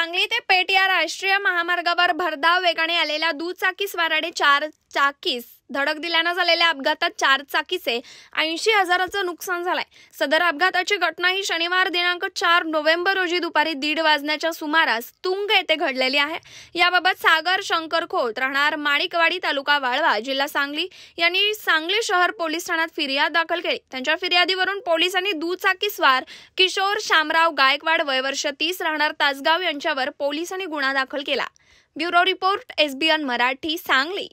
सांगली ते पेट या राष्ट्रीय महामार्गावर भरधाव वेगाने आलेल्या दुचाकी स्वाराने चार चाकीस धडक दिल्यानं झालेल्या अपघातात चार चाकीचे ऐंशी हजाराचं नुकसान झालंय सदर अपघाताची घटना ही शनिवार दिनांक चार नोव्हेंबर रोजी दुपारी दीड वाजण्याच्या सुमारास तुंग येथे घडलेली आहे याबाबत सागर शंकर खोत राहणार माणिकवाडी तालुका वाळवा जिल्हा सांगली यांनी सांगली शहर पोलीस ठाण्यात फिर्याद दाखल केली त्यांच्या फिर्यादीवरून पोलिसांनी दुचाकीस्वार किशोर शामराव गायकवाड वयवर्ष तीस राहणार तासगाव यांच्यावर पोलिसांनी गुन्हा दाखल केला bureau report SBN Marathi Sangli